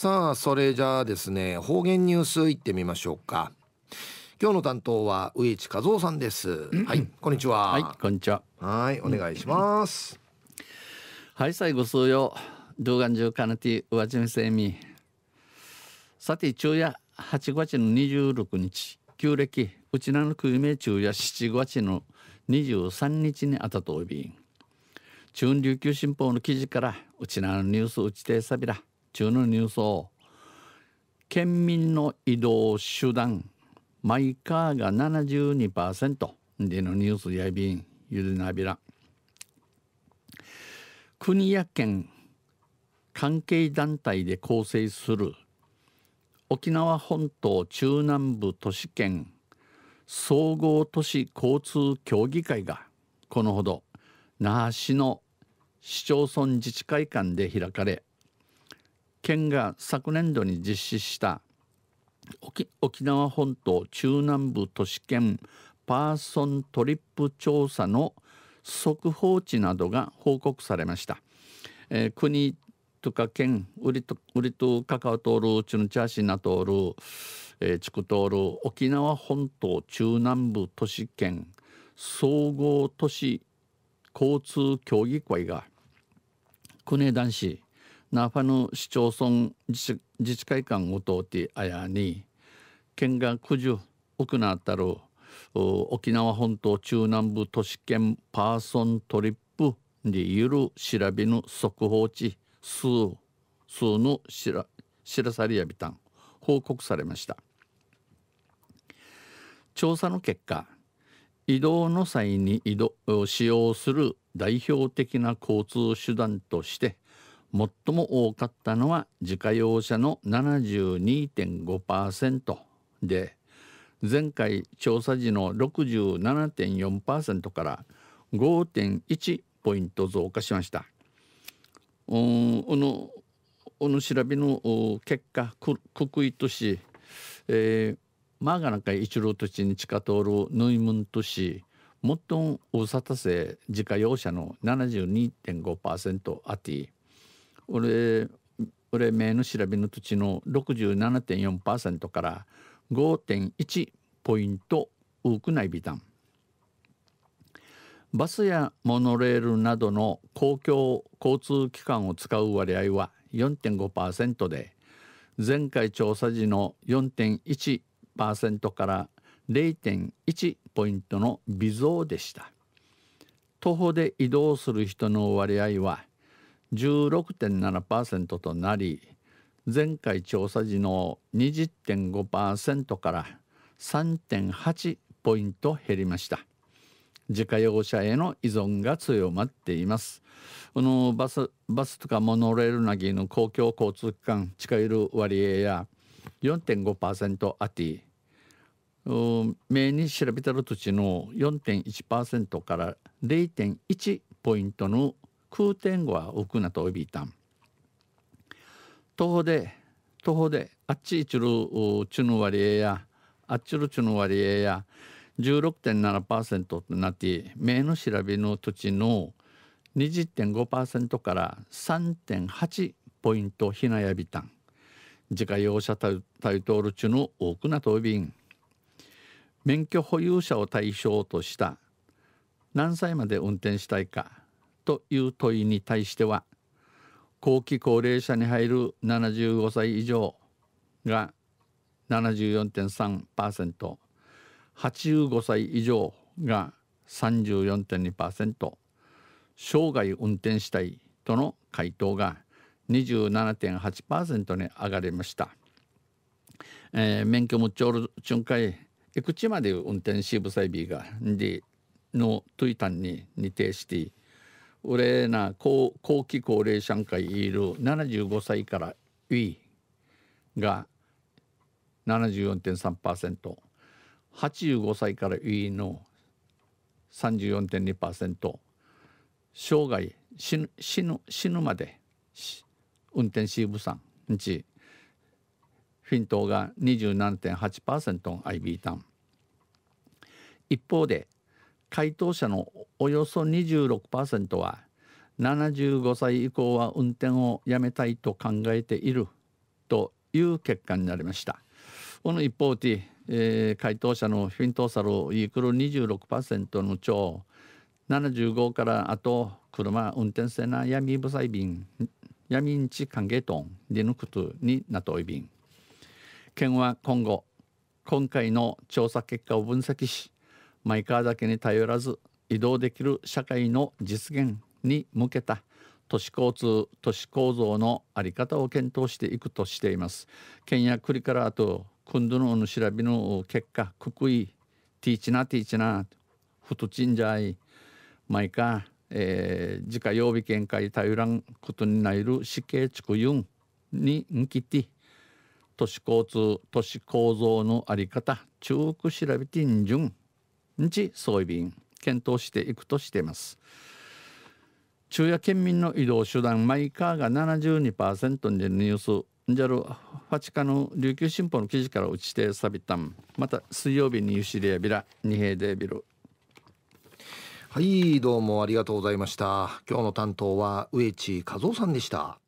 さあそれじゃあですね方言ニュースいってみましょうか今日の担当は上地和夫さんです、うん、はいこんにちははいこんにちははいお願いします、うん、はい最後数曜動画中かなて上地見生みさて昼夜8月の26日旧暦内ちなの国名中夜7月の23日にあたとおび中琉球新報の記事から内ちなのニュースうちてさびら中のニュースを県民の移動手段マイカーが72%でのニュースやびんゆでなびら国や県関係団体で構成する沖縄本島中南部都市圏総合都市交通協議会がこのほど那覇市の市町村自治会館で開かれ県が昨年度に実施した沖縄本島中南部都市圏パーソントリップ調査の速報値などが報告されました、えー、国とか県ウリとウリとカカオトールチュンチャーシナ通る、えー、チクール沖縄本島中南部都市圏総合都市交通協議会が国男子ナファヌ市町村自治会館を通ってあやに県が九十億なったる沖縄本島中南部都市圏パーソントリップでゆる調べぬ速報値数数の知ら知らされやびたん報告されました調査の結果移動の際に移動使用する代表的な交通手段として最も多かったのは自家用車の72.5%で前回調査時の67.4%から5.1ポイント増加しました。うこのの調べの結果くくいとし、えー、マーガナカ一郎土地に近通るヌイムンとし最も大とんう自家用車の72.5%あって俺俺目の調べの土地の67.4%から5.1ポイント多くないビタンバスやモノレールなどの公共交通機関を使う割合は4.5%で前回調査時の4.1%から0.1ポイントの微増でした徒歩で移動する人の割合は16.7%となり前回調査時の20.5%から3.8ポイント減りました自家用車への依存が強まっていますこのバスバスとかモノレールなぎの公共交通機関近寄る割合や4.5%あって名に調べたる土地の4.1%から0.1ポイントの空天後はウクとおびいたん徒歩で徒歩であっちいちるちゅぬ割合やあっちるちゅぬ割合や16.7%となって目の調べの土地の20.5%から3.8ポイントひなやびたん自家用車対等る中の多くなびん。免許保有者を対象とした何歳まで運転したいかという問いに対しては後期高齢者に入る75歳以上が74.3%、85歳以上が34.2%、生涯運転したいとの回答が27.8%に上がりました。えー、免許もちょる瞬間いくまで運転しぶさいびがでのゥいタンに似てして俺な後後期高齢者会いる75歳からウィが74.3%。85歳からウィの34.2%生涯死ぬ死ぬ死ぬまで運転士ーブさんうちフィントが27.8%アイビータン一方で回答者のおよそ26%は75歳以降は運転をやめたいと考えているという結果になりました。この一方で、えー、回答者のフィントーサルイクル26%の長ち75からあと車運転せな闇ぶさ便闇ん歓迎トンでぬくとになといびん県は今後今回の調査結果を分析しマイカーだけに頼らず移動できる社会の実現に向けた都市交通都市構造の在り方を検討していくとしています県や国からあとくんどの調べの結果くくいティーチナティーチナフトチンジャイ、毎回、え自家曜日見解頼らんことになる死刑地区ユンにんきて都市交通都市構造の在り方中国調べてんじゅんんちそういびん。検討していくとしています昼夜県民の移動手段マイカーが72%にニュースジャルフ八チカの琉球新報の記事から打ちてサびたンまた水曜日にユシリアビラ二平デビルはいどうもありがとうございました今日の担当は植地和夫さんでした